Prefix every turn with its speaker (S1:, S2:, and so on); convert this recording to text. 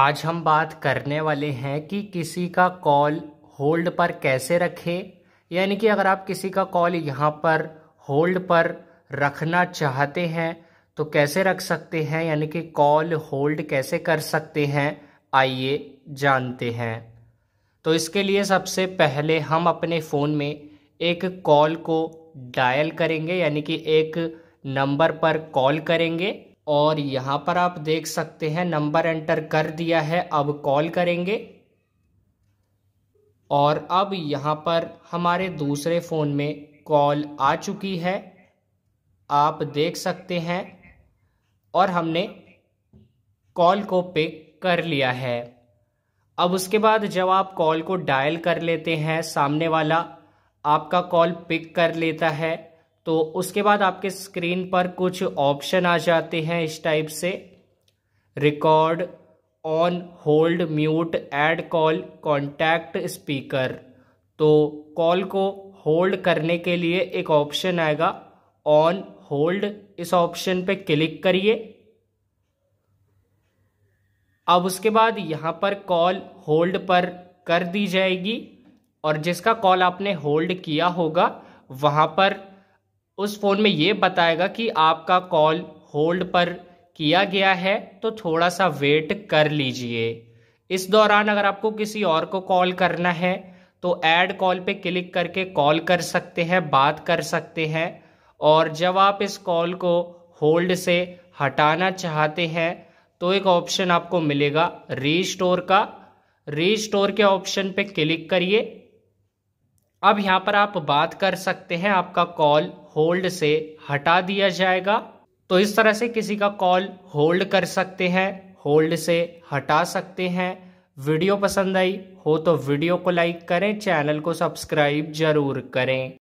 S1: आज हम बात करने वाले हैं कि किसी का कॉल होल्ड पर कैसे रखें यानी कि अगर आप किसी का कॉल यहाँ पर होल्ड पर रखना चाहते हैं तो कैसे रख सकते हैं यानी कि कॉल होल्ड कैसे कर सकते हैं आइए जानते हैं तो इसके लिए सबसे पहले हम अपने फ़ोन में एक कॉल को डायल करेंगे यानी कि एक नंबर पर कॉल करेंगे और यहाँ पर आप देख सकते हैं नंबर एंटर कर दिया है अब कॉल करेंगे और अब यहाँ पर हमारे दूसरे फ़ोन में कॉल आ चुकी है आप देख सकते हैं और हमने कॉल को पिक कर लिया है अब उसके बाद जब आप कॉल को डायल कर लेते हैं सामने वाला आपका कॉल पिक कर लेता है तो उसके बाद आपके स्क्रीन पर कुछ ऑप्शन आ जाते हैं इस टाइप से record on hold mute add call contact speaker तो कॉल को होल्ड करने के लिए एक ऑप्शन आएगा ऑन होल्ड इस ऑप्शन पे क्लिक करिए अब उसके बाद यहाँ पर कॉल होल्ड पर कर दी जाएगी और जिसका कॉल आपने होल्ड किया होगा वहाँ पर उस फ़ोन में ये बताएगा कि आपका कॉल होल्ड पर किया गया है तो थोड़ा सा वेट कर लीजिए इस दौरान अगर आपको किसी और को कॉल करना है तो ऐड कॉल पे क्लिक करके कॉल कर सकते हैं बात कर सकते हैं और जब आप इस कॉल को होल्ड से हटाना चाहते हैं तो एक ऑप्शन आपको मिलेगा रीस्टोर का रीस्टोर के ऑप्शन पे क्लिक करिए अब यहाँ पर आप बात कर सकते हैं आपका कॉल होल्ड से हटा दिया जाएगा तो इस तरह से किसी का कॉल होल्ड कर सकते हैं होल्ड से हटा सकते हैं वीडियो पसंद आई हो तो वीडियो को लाइक करें चैनल को सब्सक्राइब जरूर करें